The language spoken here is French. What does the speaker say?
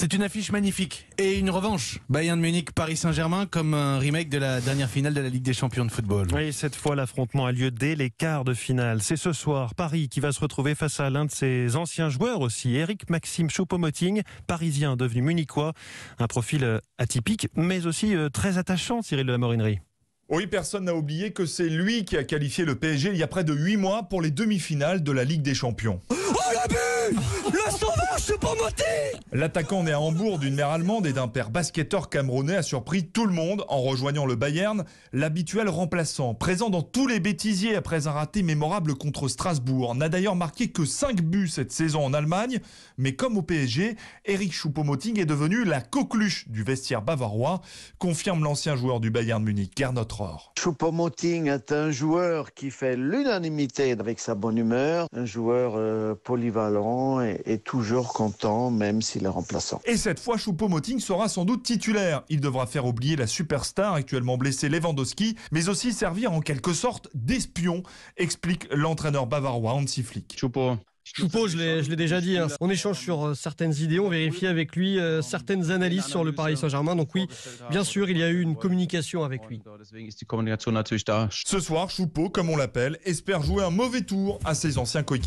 C'est une affiche magnifique et une revanche. Bayern de Munich, Paris Saint-Germain, comme un remake de la dernière finale de la Ligue des Champions de football. Oui, cette fois l'affrontement a lieu dès les quarts de finale. C'est ce soir Paris qui va se retrouver face à l'un de ses anciens joueurs aussi, Eric Maxime Choupo-Moting, parisien devenu munichois, un profil euh, atypique mais aussi euh, très attachant, Cyril de la Morinerie. Oui, personne n'a oublié que c'est lui qui a qualifié le PSG il y a près de 8 mois pour les demi-finales de la Ligue des Champions. Oh, le sauvage Choupo-Moting L'attaquant né à Hambourg d'une mère allemande et d'un père basketteur camerounais a surpris tout le monde en rejoignant le Bayern, l'habituel remplaçant, présent dans tous les bêtisiers après un raté mémorable contre Strasbourg. N'a d'ailleurs marqué que 5 buts cette saison en Allemagne, mais comme au PSG, Eric Choupo-Moting est devenu la coqueluche du vestiaire bavarois, confirme l'ancien joueur du Bayern Munich, Gernot Rohr. Choupo-Moting est un joueur qui fait l'unanimité avec sa bonne humeur, un joueur euh, polyvalent et, toujours content, même s'il est remplaçant. Et cette fois, Choupo-Moting sera sans doute titulaire. Il devra faire oublier la superstar actuellement blessée Lewandowski, mais aussi servir en quelque sorte d'espion, explique l'entraîneur bavarois Hansi Flick. Choupo, je l'ai déjà dit, hein. on échange sur euh, certaines idées, on vérifie avec lui euh, certaines analyses sur le Paris Saint-Germain. Donc oui, bien sûr, il y a eu une communication avec lui. Ce soir, Choupo, comme on l'appelle, espère jouer un mauvais tour à ses anciens coéquipiers.